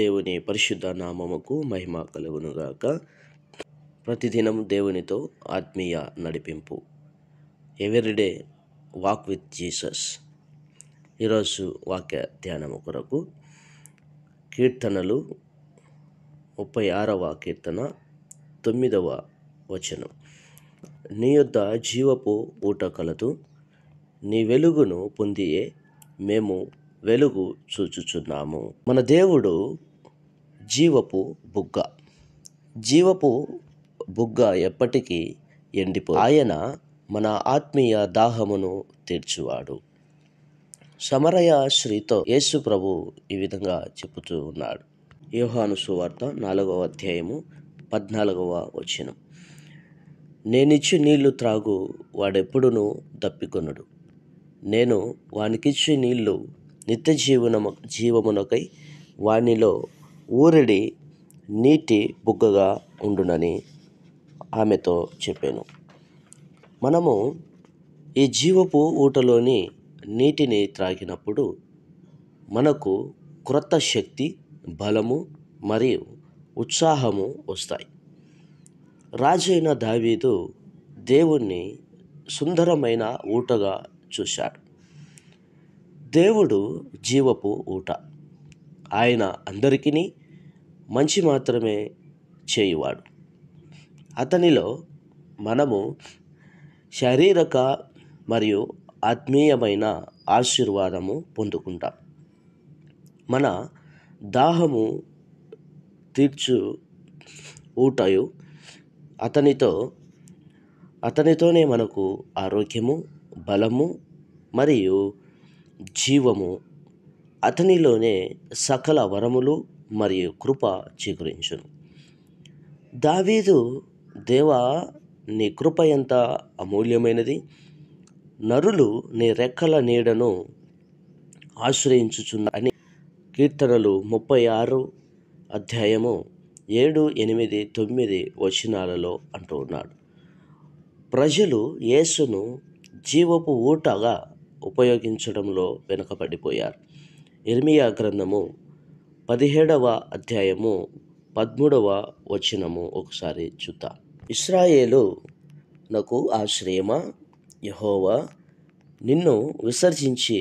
దేవుని పరిశుద్ధ నామముకు మహిమ కలుగునుగాక ప్రతిదినం దేవునితో ఆత్మీయ నడిపింపు ఎవరిడే వాక్ విత్ జీసస్ ఈరోజు వాక్య ధ్యానము కొరకు కీర్తనలు ముప్పై ఆరవ కీర్తన తొమ్మిదవ వచనం నీ యొద్ద జీవపు ఊట కలదు నీ వెలుగును పొందియే మేము వెలుగు చూచుచున్నాము మన దేవుడు జీవపు బుగ్గ జీవపు బుగ్గ ఎప్పటికీ ఎండిపో ఆయన మన ఆత్మీయ దాహమును తీర్చువాడు సమరయ శ్రీతో యేసు ప్రభు ఈ విధంగా చెబుతూ ఉన్నాడు యోహాను సువార్త నాలుగవ అధ్యాయము పద్నాలుగవ వచనం నేనిచ్చి నీళ్లు త్రాగు వాడెప్పుడునూ దప్పికొనుడు నేను వానికిచ్చి నీళ్లు నిత్య జీవన జీవమునకై వానిలో ఊరడి నీటి బుగ్గగా ఉండునని ఆమెతో చెప్పాను మనము ఈ జీవపు ఊటలోని నీటిని త్రాగినప్పుడు మనకు క్రొత్త శక్తి బలము మరియు ఉత్సాహము వస్తాయి రాజైన దావీదు దేవుణ్ణి సుందరమైన ఊటగా చూశాడు దేవుడు జీవపు ఊట ఆయన అందరికీ మంచి మాత్రమే చేయువాడు అతనిలో మనము శారీరక మరియు ఆత్మీయమైన ఆశీర్వాదము పొందుకుంటాం మన దాహము తీర్చు ఊటయు అతనితో అతనితోనే మనకు ఆరోగ్యము బలము మరియు జీవము అతనిలోనే సకల వరములు మరియు కృప చేకూరించును దావీదు దేవా నీ కృప ఎంత అమూల్యమైనది నరులు నీ రెక్కల నీడను ఆశ్రయించుచున్న అని కీర్తనలు ముప్పై ఆరు అధ్యాయము ఏడు ఎనిమిది తొమ్మిది వచనాలలో అంటూ ఉన్నాడు ప్రజలు యేసును జీవపు ఊటగా ఉపయోగించడంలో వెనుకబడిపోయారు ఇర్మియా గ్రంథము పదిహేడవ అధ్యాయము పద్మూడవ వచనము ఒకసారి చూద్దాం ఇస్రాయేలు నాకు ఆ శ్రేమ యహోవా నిన్ను విసర్జించి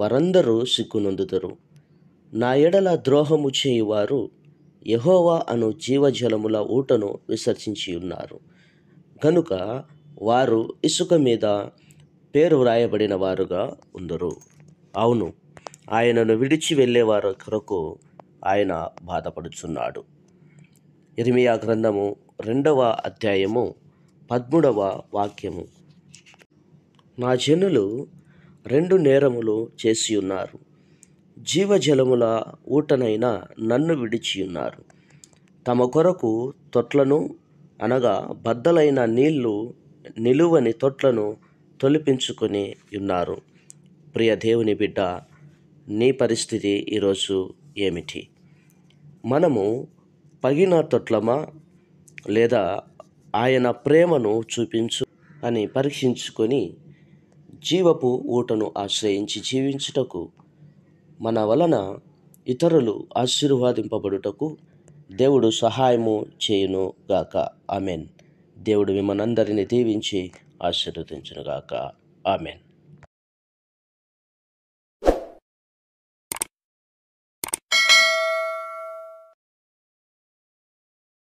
వారందరూ సిగ్గునందుతరు నా ఎడల ద్రోహము చేయువారు యహోవా అను జీవజలముల ఊటను విసర్జించి ఉన్నారు కనుక వారు ఇసుక మీద పేరు వ్రాయబడిన వారుగా ఉందరు అవును ఆయనను విడిచి వెళ్ళేవారు కొరకు ఆయన బాధపడుచున్నాడు ఇరిమియా గ్రంథము రెండవ అధ్యాయము పద్మూడవ వాక్యము నా జనులు రెండు నేరములు చేసి ఉన్నారు జీవజలముల ఊటనైన నన్ను విడిచి ఉన్నారు తమ కొరకు తొట్లను అనగా బద్దలైన నీళ్లు నిలువని తొట్లను తొలిపించుకొని ఉన్నారు ప్రియ దేవుని బిడ్డ నీ పరిస్థితి ఈరోజు ఏమిటి మనము పగిన తొట్లమా లేదా ఆయన ప్రేమను చూపించు అని పరీక్షించుకొని జీవపు ఊటను ఆశ్రయించి జీవించుటకు మన వలన ఇతరులు ఆశీర్వాదింపబడుటకు దేవుడు సహాయము చేయును గాక ఆమెన్ దేవుడు మిమ్మల్ని అందరినీ దీవించి ఆశీర్వదించునుగాక ఆమెన్